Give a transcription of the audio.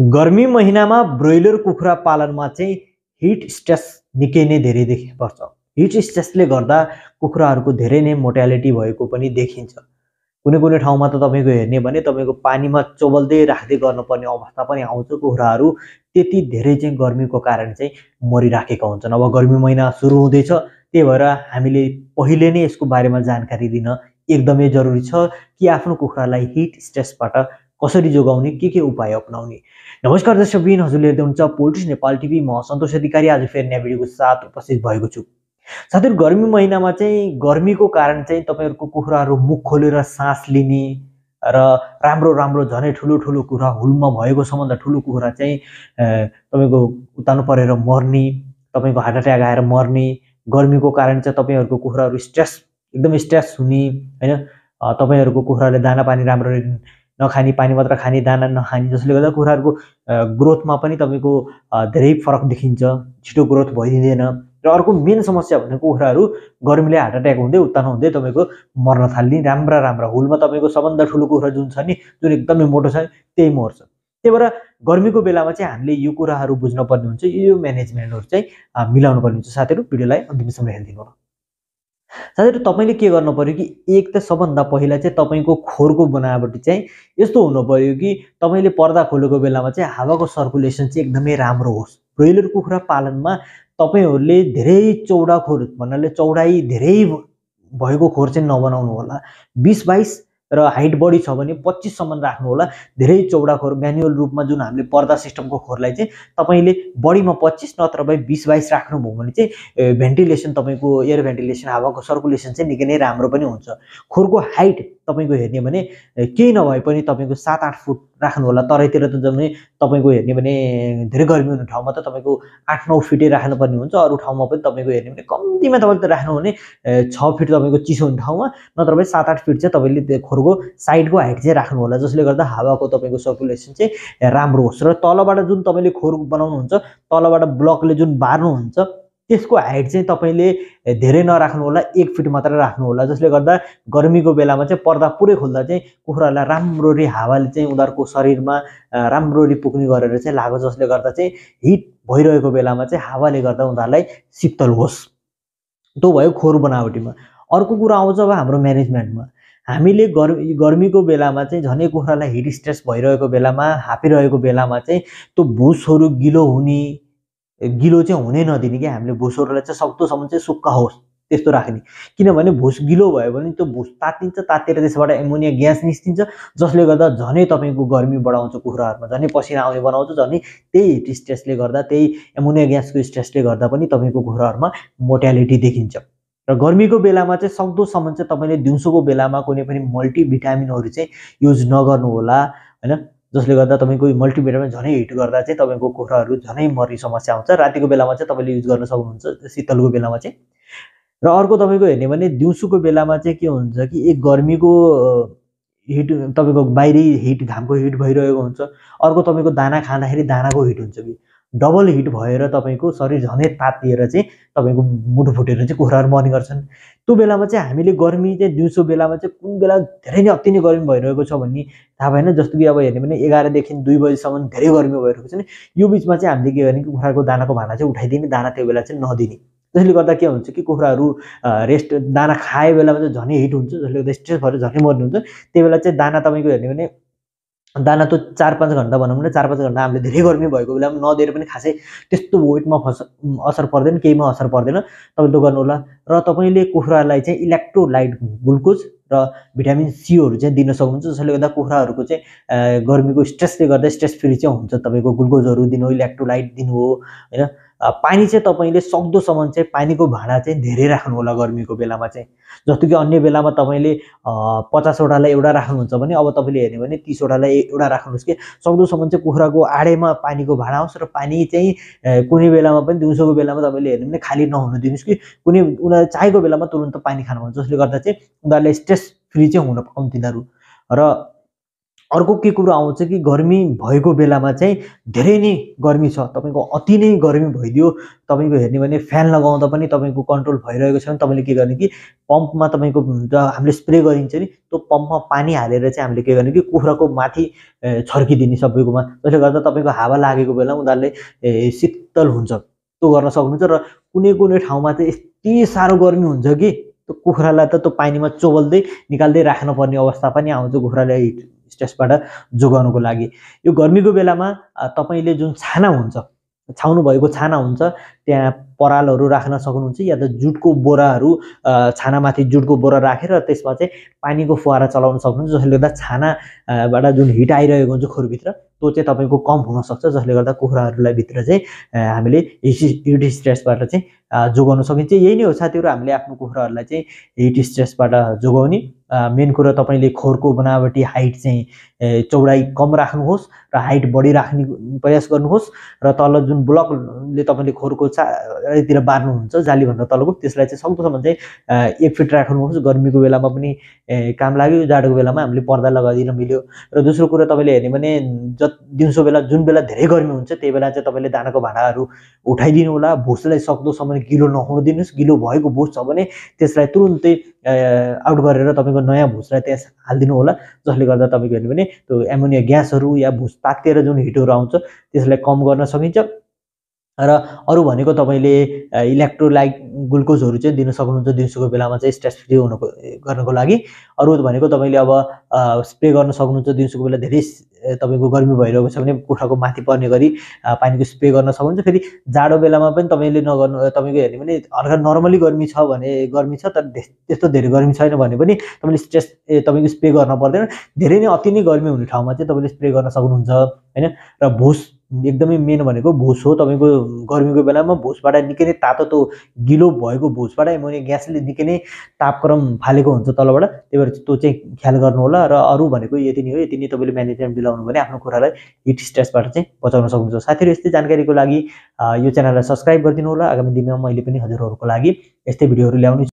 गर्मी महिनामा ब्रोइलर कुखुरा पालनमा चाहिँ हिट स्ट्रेस निकै नै धेरै देखिनुपर्छ हिट स्ट्रेसले गर्दा कुखुराहरूको धेरै नै मोर्टालिटी भएको पनि देखिन्छ कुनै कुनै ठाउँमा त तपाईँको हेर्ने भने तपाईँको पानीमा चोबल्दै राख्दै गर्नुपर्ने अवस्था पनि आउँछ कुखुराहरू त्यति धेरै चाहिँ गर्मीको कारण चाहिँ मरिराखेका हुन्छन् अब गर्मी महिना सुरु हुँदैछ त्यही भएर हामीले पहिले नै यसको बारेमा जानकारी दिन एकदमै जरुरी छ कि आफ्नो कुखुरालाई हिट स्ट्रेसबाट कसरी जोगाउने के के उपाय अप्नाउने नमस्कार दर्शक बिन हजुरले हेर्दै हुन्छ पोलिटिक्स नेपाल टिभी म सन्तोष अधिकारी आज फेरि नयाँ साथ उपस्थित भएको छु साथीहरू गर्मी महिनामा चाहिँ गर्मीको कारण चाहिँ तपाईँहरूको कुखुराहरू मुख खोलेर सास लिने र राम्रो राम्रो झनै ठुलो ठुलो कुखुरा हुलमा भएको सबभन्दा ठुलो कुखुरा चाहिँ तपाईँको उतानु परेर मर्ने तपाईँको हार्ट एट्याक आएर मर्ने गर्मीको कारण चाहिँ तपाईँहरूको कुखुराहरू स्ट्रेस एकदम स्ट्रेस हुने होइन तपाईँहरूको कुखुराले दाना पानी राम्रो नखाने पानी मात्र खाने दाना नखाने जसले गर्दा कुखुराहरूको ग्रोथमा पनि तपाईँको धेरै फरक देखिन्छ छिटो ग्रोथ भइदिँदैन र अर्को मेन समस्या भनेको कुखुराहरू गर्मीले हार्ट एट्याक हुँदै उत्तान हुँदै तपाईँको मर्न थाल्ने राम्रा राम्रा हुलमा तपाईँको सबभन्दा ठुलो कुखुरा जुन छ नि जुन एकदमै मोटो छ त्यही मर्छ त्यही भएर गर्मीको बेलामा चाहिँ हामीले यो कुराहरू बुझ्नुपर्ने हुन्छ यो म्यानेजमेन्टहरू चाहिँ मिलाउनु पर्ने हुन्छ साथीहरू भिडियोलाई अन्तिमसम्म हेरिदिनु होला साथै तपाईँले के गर्नु पऱ्यो कि एक त सबभन्दा पहिला चाहिँ तपाईँको खोरको बनावटी चाहिँ यस्तो हुनु पऱ्यो कि तपाईँले पर्दा खोलेको बेलामा चाहिँ हावाको सर्कुलेसन चाहिँ एकदमै राम्रो होस् ब्रोइलर कुखुरा पालनमा तपाईँहरूले धेरै चौडा खोर भन्नाले चौडाइ धेरै भएको खोर चाहिँ नबनाउनु होला बिस बाइस र हाइट बढी छ भने पच्चिससम्म राख्नु होला धेरै चौडा खोर म्यानुअल रूपमा जुन हामीले पर्दा सिस्टमको खोरलाई चाहिँ तपाईँले बढीमा पच्चिस नत्र भए बिस बाइस राख्नुभयो भने चाहिँ भेन्टिलेसन तपाईँको एयर भेन्टिलेसन हावाको सर्कुलेसन चाहिँ निकै नै राम्रो पनि हुन्छ खोरको हाइट तपाईँको हेर्ने भने केही नभए पनि तपाईँको सात आठ फुट राख्नु होला तराईतिर त जम्मै तपाईँको हेर्ने भने धेरै गर्मी हुने ठाउँमा त तपाईँको आठ नौ फिटै राख्नुपर्ने हुन्छ अरू ठाउँमा पनि तपाईँको हेर्ने भने कम्तीमा तपाईँले त राख्नु भने छ फिट तपाईँको चिसो हुने ठाउँमा नत्र भने सात आठ फिट चाहिँ तपाईँले खोरको साइडको हाइट चाहिँ राख्नु होला जसले गर्दा हावाको तपाईँको सर्कुलेसन चाहिँ राम्रो होस् र तलबाट जुन तपाईँले खोर बनाउनुहुन्छ तलबाट ब्लकले जुन बार्नुहुन्छ त्यसको हाइट चाहिँ तपाईँले धेरै नराख्नु होला एक फिट मात्रै राख्नु होला जसले गर्दा गर्मीको बेलामा चाहिँ पर्दा पुरै खोल्दा चाहिँ कुखुरालाई राम्ररी हावाले चाहिँ उनीहरूको शरीरमा राम्ररी पुग्ने गरेर चाहिँ लाग्यो जसले गर्दा चाहिँ हिट भइरहेको बेलामा चाहिँ हावाले गर्दा उनीहरूलाई शीतल होस् त्यो भयो खोर बनावटीमा अर्को कुरा आउँछ अब हाम्रो म्यानेजमेन्टमा हामीले गर्मी गर्मीको बेलामा चाहिँ झनै कुखुरालाई हिट स्ट्रेस भइरहेको बेलामा हापिरहेको बेलामा चाहिँ त्यो भुसहरू गिलो हुने गिलो चाहिँ हुनै नदिने कि हामीले भुसहरूलाई चाहिँ सक्दोसम्म चाहिँ सुक्खा होस् त्यस्तो राख्ने किनभने भुस गिलो भयो भने त्यो भुस तातिन्छ तातेर त्यसबाट एमोनिया ग्यास निस्किन्छ जसले गर्दा झनै तपाईँको गर्मी बढाउँछ कुखुराहरूमा झनै पसिना आउने बनाउँछ झनै त्यही हिट स्ट्रेसले गर्दा त्यही एमोनिया ग्यासको स्ट्रेसले गर्दा पनि तपाईँको कुखुराहरूमा मोर्ट्यालिटी देखिन्छ र गर्मीको बेलामा चाहिँ सक्दोसम्म चाहिँ तपाईँले दिउँसोको बेलामा कुनै पनि मल्टिभिटामिनहरू चाहिँ युज नगर्नुहोला होइन जसले गर्दा तपाईँको मल्टिमिटरमा झनै हिट गर्दा चाहिँ तपाईँको कोठाहरू झनै मर्ने समस्या हुन्छ रातिको बेलामा चाहिँ तपाईँले युज गर्न सक्नुहुन्छ शीतलको बेलामा चाहिँ र अर्को तपाईँको हेर्ने भने दिउँसोको बेलामा चाहिँ के हुन्छ कि एक गर्मीको हिट तपाईँको बाहिरी हिट घामको हिट भइरहेको हुन्छ अर्को तपाईँको दाना खाँदाखेरि दानाको हिट हुन्छ कि डबल हिट भएर तपाईँको शरीर झनै तातिएर चाहिँ तपाईँको मुठ फुटेर चाहिँ कुखुराहरू मर्ने गर्छन् त्यो बेलामा चाहिँ हामीले गर्मी चाहिँ दिउँसो बेलामा चाहिँ कुन बेला धेरै नै अति नै गर्मी भइरहेको छ भन्ने थाहा भएन जस्तो कि अब हेर्ने भने एघारदेखि दुई बजीसम्म धेरै गर्मी भइरहेको छ नि यो बिचमा चाहिँ हामीले के गर्ने कुखुराको दानाको भाँडा चाहिँ उठाइदिने दाना त्यो बेला चाहिँ नदिने त्यसले गर्दा के हुन्छ कि कुखुराहरू रेस्ट दाना खाए बेलामा चाहिँ झनै हिट हुन्छ जसले गर्दा स्ट्रेस भएर झनै हुन्छ त्यही बेला चाहिँ दाना तपाईँको हेर्ने भने दाना त चार पाँच घन्टा भनौँ न चार पाँच घन्टा हामीले धेरै गर्मी भएको बेलामा नदिएर पनि खासै त्यस्तो वेटमा फस असर पर्दैन केहीमा असर पर्दैन तपाईँले त गर्नुहोला र तपाईँले कुखुरालाई चाहिँ इलेक्ट्रोलाइट ग्लुकोज र भिटामिन सीहरू चाहिँ दिन सक्नुहुन्छ जसले गर्दा कुखुराहरूको चाहिँ गर्मीको स्ट्रेसले गर्दा स्ट्रेस फ्री चाहिँ हुन्छ तपाईँको ग्लुकोजहरू दिनु इलेक्ट्रोलाइट दिनु हो होइन पानी चाहिँ तपाईँले सक्दोसम्म चाहिँ पानीको भाँडा चाहिँ धेरै राख्नु होला गर्मीको बेलामा चाहिँ जस्तो कि अन्य बेलामा तपाईँले पचासवटालाई एउटा राख्नुहुन्छ भने अब तपाईँले हेर्ने भने तिसवटालाई एउटा राख्नुहोस् कि सक्दोसम्म चाहिँ कुखुराको आडेमा पानीको भाँडा होस् र पानी चाहिँ कुनै बेलामा पनि दिउँसोको बेलामा तपाईँले हेर्ने भने खाली नहुनु दिनुहोस् कि कुनै उनीहरू चाहेको बेलामा तुरन्त पानी खानुहुन्छ जसले गर्दा चाहिँ उनीहरूलाई स्ट्रेस फ्री चाहिँ हुन पाउँ तिनीहरू र अर्को के कुरो आउँछ कि गर्मी भएको बेलामा चाहिँ धेरै नै गर्मी छ तपाईँको अति नै गर्मी भइदियो तपाईँको हेर्ने भने फ्यान लगाउँदा पनि तपाईँको कन्ट्रोल भइरहेको छ भने तपाईँले के गर्ने कि पम्पमा तपाईँको हामीले स्प्रे गरिन्छ नि त्यो पम्पमा पानी हालेर चाहिँ हामीले के गर्ने कि कुखुराको माथि छर्किदिने सबैकोमा जसले गर्दा तपाईँको हावा लागेको बेला उनीहरूले शीतल हुन्छ त्यो गर्न सक्नुहुन्छ र कुनै कुनै ठाउँमा चाहिँ यति साह्रो गर्मी हुन्छ कि त्यो कुखुरालाई त त्यो पानीमा चोबल्दै निकाल्दै राख्नुपर्ने अवस्था पनि आउँछ कुखुरालाई स्ट्रेसबाट जोगाउनुको लागि यो गर्मीको बेलामा तपाईँले जुन छाना हुन्छ छाउनु भएको छाना हुन्छ त्यहाँ परालहरू राख्न सक्नुहुन्छ या त जुटको बोराहरू छानामाथि जुटको बोरा राखेर त्यसमा चाहिँ पानीको फुहारा चलाउन सक्नुहुन्छ जसले गर्दा छानाबाट जुन हिट आइरहेको हुन्छ खोरभित्र त्यो चाहिँ तपाईँको कम हुनसक्छ जसले गर्दा कुखुराहरूलाई भित्र चाहिँ हामीले हिट स्ट्रेसबाट चाहिँ जोगाउन सकिन्छ यही नै हो साथीहरू हामीले आफ्नो कुखुराहरूलाई चाहिँ हिट स्ट्रेसबाट जोगाउने मेन कुरो तपाईँले खोरको बनावटी हाइट चाहिँ चौडाइ कम राख्नुहोस् र हाइट बढी राख्ने प्रयास गर्नुहोस् र तल जुन ब्लक ले तपाईँले खोरको चारैतिर बार्नुहुन्छ जालीभन्दा तलको त्यसलाई चाहिँ सक्दोसम्म चाहिँ एक फिट राख्नुहोस् गर्मीको बेलामा पनि काम लाग्यो जाडोको बेलामा हामीले पर्दा लगाइदिन मिल्यो र दोस्रो कुरा तपाईँले हेर्ने भने जत दिउँसो बेला जुन बेला धेरै गर्मी हुन्छ त्यही बेला चाहिँ तपाईँले दानाको भाँडाहरू उठाइदिनु होला भुसलाई सक्दोसम्म गिलो नहुन दिनुहोस् गिलो भएको भुस छ भने त्यसलाई तुरुन्तै आउट गरेर तपाईँको नयाँ भुसलाई त्यहाँ हालिदिनु होला जसले गर्दा तपाईँको हेर्ने भने त्यो एमोनिया ग्यासहरू या भुस तातिएर जुन हिटहरू आउँछ त्यसलाई कम गर्न सकिन्छ र अरू भनेको तपाईँले इलेक्ट्रोलाइट ग्लुकोजहरू चाहिँ दिन सक्नुहुन्छ दिउँसोको बेलामा चाहिँ स्ट्रेस फ्री हुनुको गर्नको लागि अरू भनेको तपाईँले अब स्प्रे गर्न सक्नुहुन्छ दिउँसोको बेला धेरै तपाईँको गर्मी भइरहेको छ भने कुखुराको माथि पर्ने गरी पानीको स्प्रे गर्न सक्नुहुन्छ फेरि जाडो बेलामा पनि तपाईँले नगर्नु तपाईँको हेर्ने भने हल्का नर्मली गर्मी छ भने गर्मी छ तर त्यस्तो धेरै गर्मी छैन भने पनि तपाईँले स्ट्रेस तपाईँको स्प्रे गर्न पर्दैन धेरै नै अति नै गर्मी हुने ठाउँमा चाहिँ तपाईँले स्प्रे गर्न सक्नुहुन्छ होइन र भुस एकदमै मेन भनेको भुस हो तपाईँको गर्मीको बेलामा भुसबाट निकै नै तातो त्यो गिलो भएको भुसबाट मैले ग्यासले निकै नै तापक्रम फालेको हुन्छ तलबाट त्यही भएर त्यो चाहिँ ख्याल गर्नु होला र अरू भनेको यति नै हो यति नै तपाईँले म्यानेजमेन्ट दिलाउनु भने आफ्नो कुरालाई हिट स्ट्रेसबाट चाहिँ बचाउन सक्नुहुन्छ साथीहरू यस्तै जानकारीको लागि यो च्यानललाई सब्सक्राइब गरिदिनु होला आगामी दिनमा मैले पनि हजुरहरूको लागि यस्तै भिडियोहरू ल्याउनु